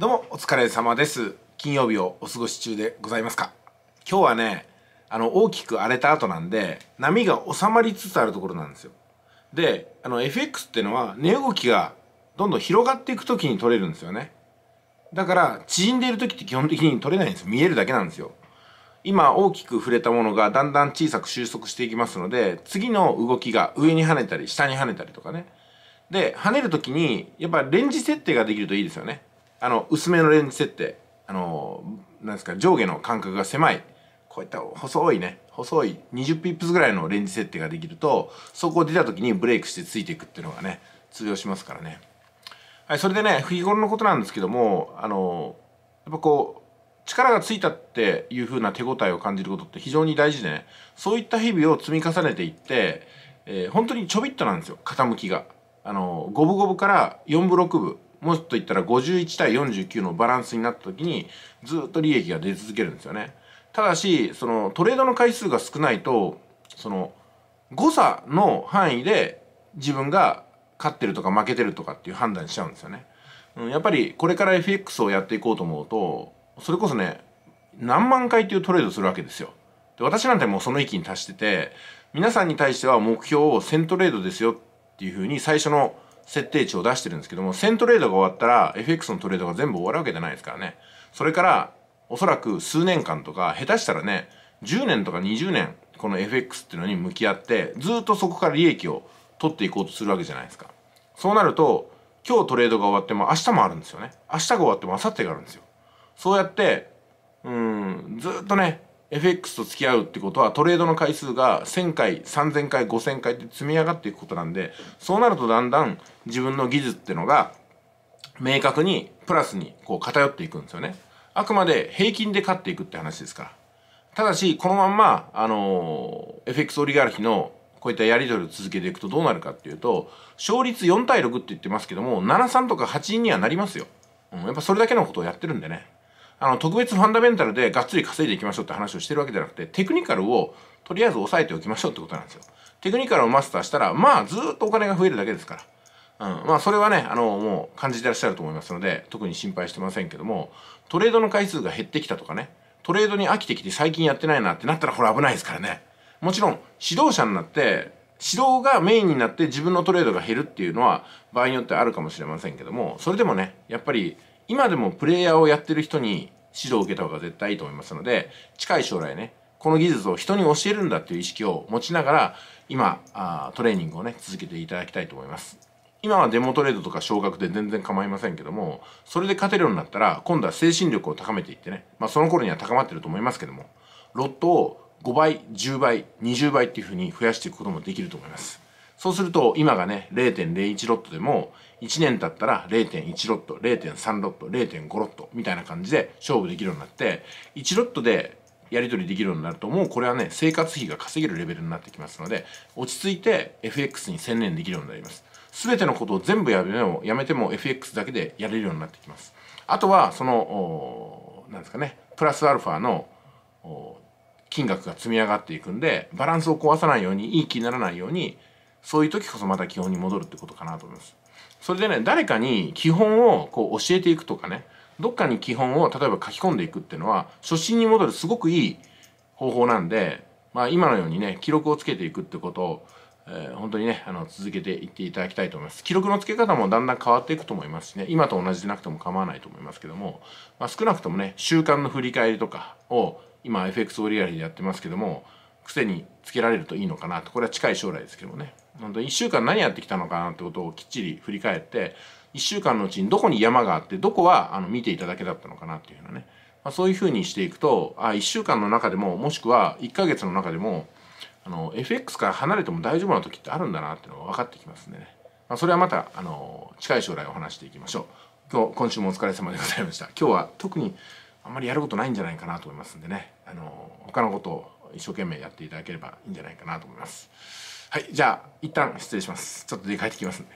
どうもお疲れ様です金曜日をお過ごし中でございますか今日はねあの大きく荒れた後なんで波が収まりつつあるところなんですよであの FX っていうのは値動きがどんどん広がっていく時に取れるんですよねだから縮んでいる時って基本的に取れないんです見えるだけなんですよ今大きく触れたものがだんだん小さく収束していきますので次の動きが上に跳ねたり下に跳ねたりとかねで跳ねる時にやっぱレンジ設定ができるといいですよねあの薄めのレンジ設定あのなんですか上下の間隔が狭いこういった細いね細い20ピップスぐらいのレンジ設定ができるとこを出た時にブレイクしてついていくっていうのがね通用しますからねはいそれでね日頃のことなんですけどもあのやっぱこう力がついたっていう風な手応えを感じることって非常に大事でねそういった日々を積み重ねていって、えー、本当にちょびっとなんですよ傾きがあの5分5分から4分6分もっと言ったら51対49のバランスになった時にずっと利益が出続けるんですよね。ただし、そのトレードの回数が少ないと、その誤差の範囲で自分が勝ってるとか負けてるとかっていう判断しちゃうんですよね。うん、やっぱりこれから FX をやっていこうと思うと、それこそね、何万回っていうトレードするわけですよ。で私なんてもうその域に達してて、皆さんに対しては目標を1000トレードですよっていうふうに最初の設定値を出してるんですけども1000トレードが終わったら FX のトレードが全部終わるわけじゃないですからねそれからおそらく数年間とか下手したらね10年とか20年この FX っていうのに向き合ってずっとそこから利益を取っていこうとするわけじゃないですかそうなると今日トレードが終わっても明日もあるんですよね明日が終わっても明後日があるんですよそうやってうんずっとね FX と付き合うってことはトレードの回数が1000回3000回5000回って積み上がっていくことなんでそうなるとだんだん自分の技術ってのが明確にプラスにこう偏っていくんですよねあくまで平均で勝っていくって話ですからただしこのまんまあのー、FX オリガルヒのこういったやり取りを続けていくとどうなるかっていうと勝率4対6って言ってますけども73とか8にはなりますよ、うん、やっぱそれだけのことをやってるんでねあの、特別ファンダメンタルでがっつり稼いでいきましょうって話をしてるわけじゃなくて、テクニカルをとりあえず抑えておきましょうってことなんですよ。テクニカルをマスターしたら、まあ、ずっとお金が増えるだけですから。うん。まあ、それはね、あの、もう感じてらっしゃると思いますので、特に心配してませんけども、トレードの回数が減ってきたとかね、トレードに飽きてきて最近やってないなってなったら、ほら危ないですからね。もちろん、指導者になって、指導がメインになって自分のトレードが減るっていうのは場合によってあるかもしれませんけども、それでもね、やっぱり今でもプレイヤーをやってる人に指導を受けた方が絶対いいと思いますので、近い将来ね、この技術を人に教えるんだっていう意識を持ちながら、今、あトレーニングをね、続けていただきたいと思います。今はデモトレードとか少額で全然構いませんけども、それで勝てるようになったら、今度は精神力を高めていってね、まあその頃には高まってると思いますけども、ロットを5倍、10倍、20倍っていうふうに増やしていくこともできると思います。そうすると今がね0.01ロットでも1年経ったら0.1ロット0.3ロット0.5ロットみたいな感じで勝負できるようになって1ロットでやり取りできるようになるともうこれはね生活費が稼げるレベルになってきますので落ち着いて FX に専念できるようになります全てのことを全部やめてもやめても FX だけでやれるようになってきますあとはそのなんですかねプラスアルファの金額が積み上がっていくんでバランスを壊さないようにいい気にならないようにそういう時こそまた基本に戻るってことかなと思います。それでね、誰かに基本をこう教えていくとかね、どっかに基本を例えば書き込んでいくっていうのは、初心に戻るすごくいい方法なんで、まあ今のようにね、記録をつけていくってことを、えー、本当にね、あの、続けていっていただきたいと思います。記録の付け方もだんだん変わっていくと思いますしね、今と同じでなくても構わないと思いますけども、まあ、少なくともね、習慣の振り返りとかを、今 FX オリアリでやってますけども、癖につけられるといいのかなと、これは近い将来ですけどもね。本当に1週間何やってきたのかなってことをきっちり振り返って1週間のうちにどこに山があってどこはあの見ていただけだったのかなっていうのね、まあ、そういうふうにしていくとあ1週間の中でももしくは1ヶ月の中でもあの FX から離れても大丈夫な時ってあるんだなっていうのが分かってきますんでね、まあ、それはまたあの近い将来お話していきましょう今日今週もお疲れ様でございました今日は特にあんまりやることないんじゃないかなと思いますんでねあの他のことを一生懸命やっていただければいいんじゃないかなと思います。はいじゃあ一旦失礼しますちょっと家帰ってきますんで